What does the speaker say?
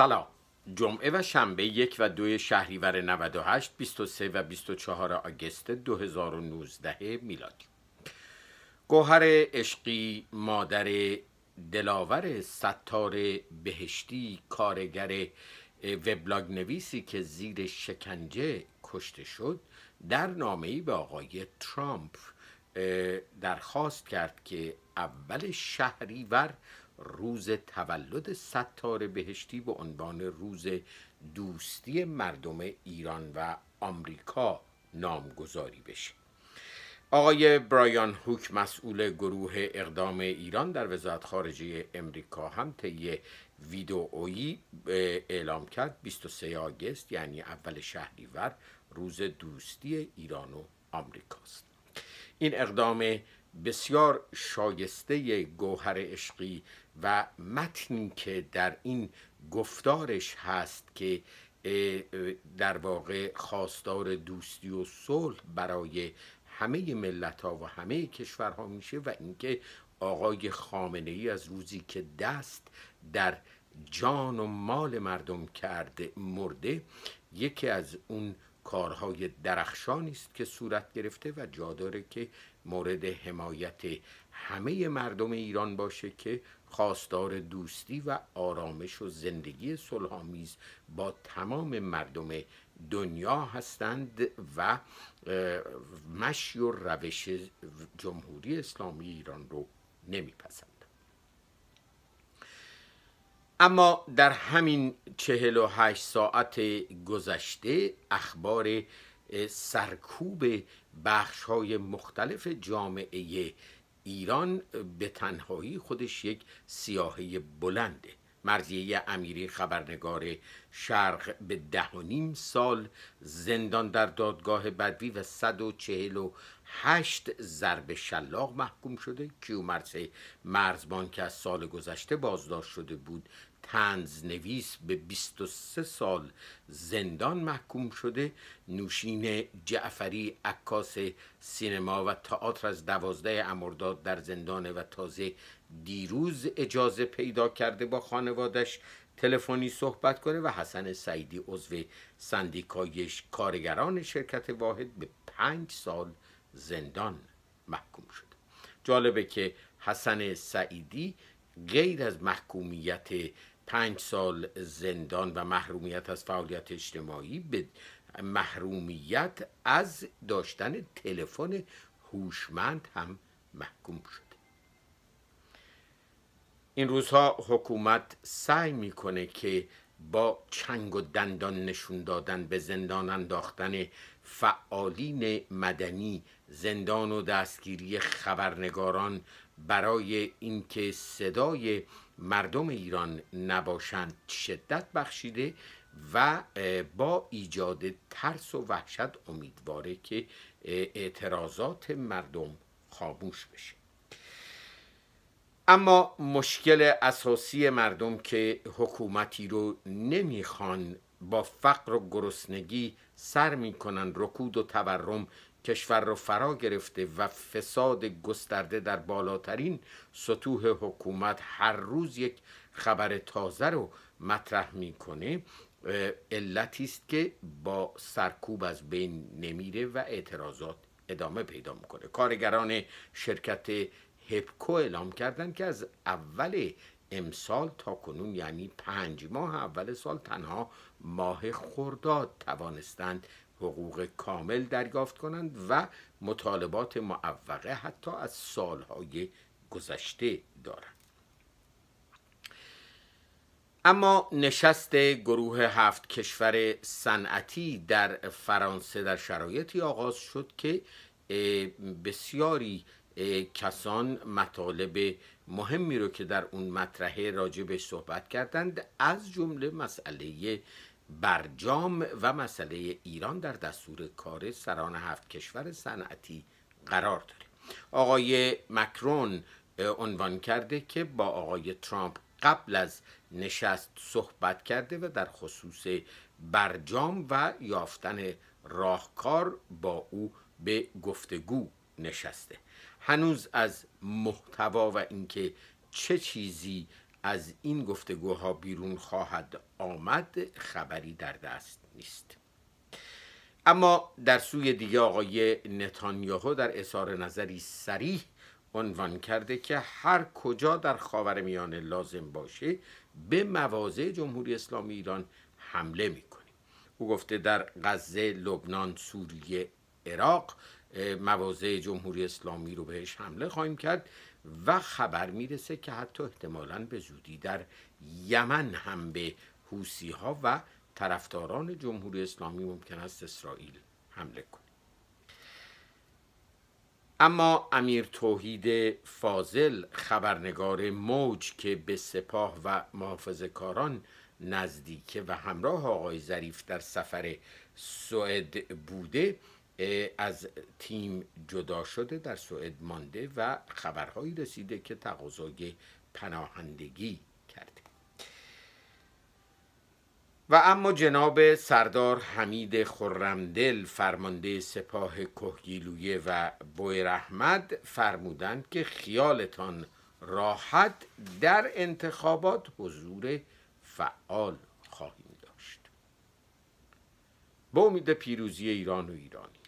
سلام جمعه و شنبه یک و دوی شهریور 98 23 و 24 آگست 2019 میلادی گوهر عشقی مادر دلاور ستار بهشتی کارگر وبلاگ نویسی که زیر شکنجه کشته شد در ای به آقای ترامپ درخواست کرد که اول شهریور روز تولد ستار بهشتی به عنوان روز دوستی مردم ایران و آمریکا نامگذاری بشه آقای برایان هوک مسئول گروه اقدام ایران در وزارت خارجه امریکا هم طی ویدئویی اعلام کرد 23 آگست یعنی اول شهریور روز دوستی ایران و آمریکاست این اقدام بسیار شایسته گوهر عشقی و متنی که در این گفتارش هست که در واقع خواستار دوستی و صلح برای همه ملت ها و همه کشورها میشه و اینکه آقای خامنه ای از روزی که دست در جان و مال مردم کرده مرده یکی از اون کارهای درخشان است که صورت گرفته و جا داره که مورد حمایت همه مردم ایران باشه که خواستار دوستی و آرامش و زندگی صلحآمیز با تمام مردم دنیا هستند و مشی و روش جمهوری اسلامی ایران رو نمیپسند اما در همین هشت ساعت گذشته اخبار سرکوب بخش های مختلف جامعه ایران به تنهایی خودش یک سیاهه بلنده مرزیه امیری خبرنگار شرق به ده و نیم سال زندان در دادگاه بدوی و 140 هشت ضرب شلاق محکوم شده کیومرسه مرزبان که از سال گذشته بازداشت شده بود تنز نویس به 23 سال زندان محکوم شده نوشین جعفری عکاس سینما و تئاتر از دوازده امرداد در زندان و تازه دیروز اجازه پیدا کرده با خانوادش تلفنی صحبت کنه و حسن سعیدی عضو سندیکایش کارگران شرکت واحد به پنج سال زندان محکوم شد جالبه که حسن سعیدی غیر از محکومیت پنج سال زندان و محرومیت از فعالیت اجتماعی به محرومیت از داشتن تلفن هوشمند هم محکوم شده این روزها حکومت سعی میکنه که با چنگ و دندان نشون دادن به زندان انداختن فعالین مدنی زندان و دستگیری خبرنگاران برای اینکه صدای مردم ایران نباشند شدت بخشیده و با ایجاد ترس و وحشت امیدواره که اعتراضات مردم خاموش بشه اما مشکل اساسی مردم که حکومتی رو نمیخوان با فقر و گرسنگی سر میکنن رکود و تورم کشور را فرا گرفته و فساد گسترده در بالاترین سطوح حکومت هر روز یک خبر تازه رو مطرح میکنه علتی است که با سرکوب از بین نمیره و اعتراضات ادامه پیدا میکنه کارگران شرکت هپکو اعلام کردن که از اول امسال تا کنون یعنی پنج ماه اول سال تنها ماه خورداد توانستند حقوق کامل دریافت کنند و مطالبات معوقه حتی از سالهای گذشته دارند اما نشست گروه هفت کشور صنعتی در فرانسه در شرایطی آغاز شد که بسیاری کسان مطالب مهمی رو که در اون مطرحه راجبش صحبت کردند از جمله مسئله برجام و مسئله ایران در دستور کار سران هفت کشور صنعتی قرار داره آقای مکرون عنوان کرده که با آقای ترامپ قبل از نشست صحبت کرده و در خصوص برجام و یافتن راهکار با او به گفتگو نشسته هنوز از محتوا و اینکه چه چیزی از این گفتگوها بیرون خواهد آمد خبری در دست نیست اما در سوی دیگه آقای نتانیاهو در اظهار نظری سریح عنوان کرده که هر کجا در خاور میانه لازم باشه به مواضع جمهوری اسلامی ایران حمله میکنیم او گفته در غزه، لبنان، سوریه، عراق موازه جمهوری اسلامی رو بهش حمله خواهیم کرد و خبر میرسه که حتی احتمالا به زودی در یمن هم به حوسی ها و طرفداران جمهوری اسلامی ممکن است اسرائیل حمله کنه اما امیر توحید فاضل خبرنگار موج که به سپاه و محافظ کاران نزدیکه و همراه آقای ظریف در سفر سوئد بوده از تیم جدا شده در سوئد مانده و خبرهایی رسیده که تقاضای پناهندگی کرده و اما جناب سردار حمید خرمدل فرمانده سپاه کهگیلویه و بویر احمد فرمودند که خیالتان راحت در انتخابات حضور فعال خواهیم داشت به امید پیروزی ایران و ایرانی